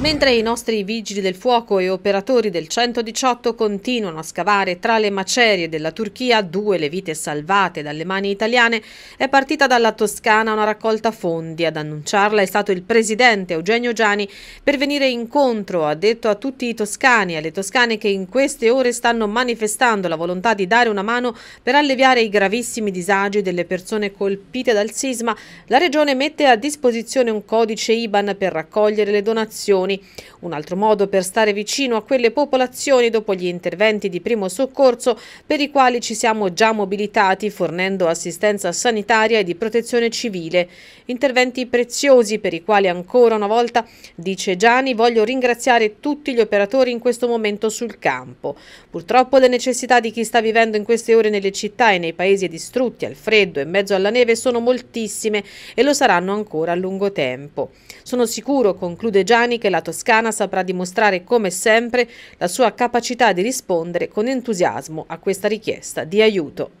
Mentre i nostri vigili del fuoco e operatori del 118 continuano a scavare tra le macerie della Turchia due le vite salvate dalle mani italiane, è partita dalla Toscana una raccolta fondi. Ad annunciarla è stato il presidente Eugenio Giani per venire incontro, ha detto a tutti i toscani e alle toscane che in queste ore stanno manifestando la volontà di dare una mano per alleviare i gravissimi disagi delle persone colpite dal sisma, la regione mette a disposizione un codice IBAN per raccogliere le donazioni comuni. Un altro modo per stare vicino a quelle popolazioni dopo gli interventi di primo soccorso per i quali ci siamo già mobilitati fornendo assistenza sanitaria e di protezione civile. Interventi preziosi per i quali ancora una volta, dice Gianni, voglio ringraziare tutti gli operatori in questo momento sul campo. Purtroppo le necessità di chi sta vivendo in queste ore nelle città e nei paesi distrutti al freddo e in mezzo alla neve sono moltissime e lo saranno ancora a lungo tempo. Sono sicuro, conclude Gianni, che la la Toscana saprà dimostrare come sempre la sua capacità di rispondere con entusiasmo a questa richiesta di aiuto.